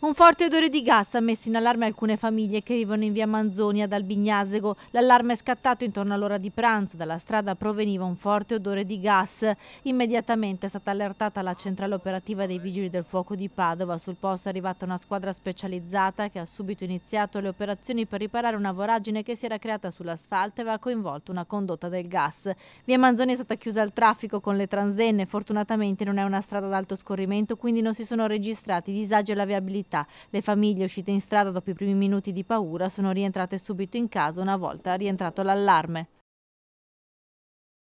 Un forte odore di gas ha messo in allarme alcune famiglie che vivono in via Manzoni ad Albignasego. L'allarme è scattato intorno all'ora di pranzo. Dalla strada proveniva un forte odore di gas. Immediatamente è stata allertata la centrale operativa dei Vigili del Fuoco di Padova. Sul posto è arrivata una squadra specializzata che ha subito iniziato le operazioni per riparare una voragine che si era creata sull'asfalto e aveva coinvolto una condotta del gas. Via Manzoni è stata chiusa al traffico con le transenne. Fortunatamente non è una strada ad alto scorrimento, quindi non si sono registrati disagi alla viabilità città. Le famiglie uscite in strada dopo i primi minuti di paura sono rientrate subito in casa una volta rientrato l'allarme.